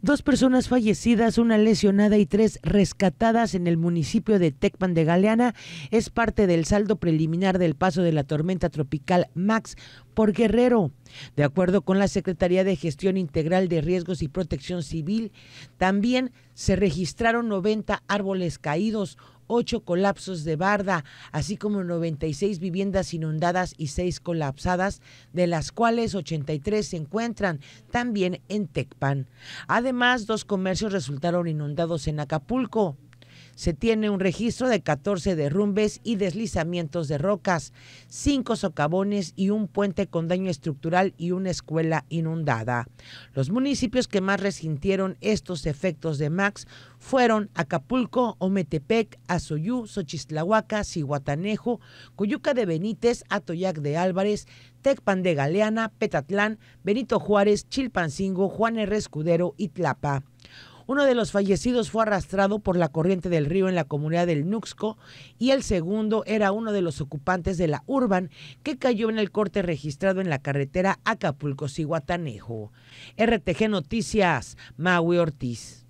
Dos personas fallecidas, una lesionada y tres rescatadas en el municipio de Tecpan de Galeana es parte del saldo preliminar del paso de la tormenta tropical Max por Guerrero. De acuerdo con la Secretaría de Gestión Integral de Riesgos y Protección Civil, también se registraron 90 árboles caídos, 8 colapsos de barda, así como 96 viviendas inundadas y 6 colapsadas, de las cuales 83 se encuentran también en Tecpan. Además, dos comercios resultaron inundados en Acapulco se tiene un registro de 14 derrumbes y deslizamientos de rocas, cinco socavones y un puente con daño estructural y una escuela inundada. Los municipios que más resintieron estos efectos de Max fueron Acapulco, Ometepec, Azoyú, Xochislahuaca, Cihuatanejo, Cuyuca de Benítez, Atoyac de Álvarez, Tecpan de Galeana, Petatlán, Benito Juárez, Chilpancingo, Juan R. Escudero y Tlapa. Uno de los fallecidos fue arrastrado por la corriente del río en la comunidad del Nuxco y el segundo era uno de los ocupantes de la Urban que cayó en el corte registrado en la carretera Acapulco-Cihuatanejo. RTG Noticias, Maui Ortiz.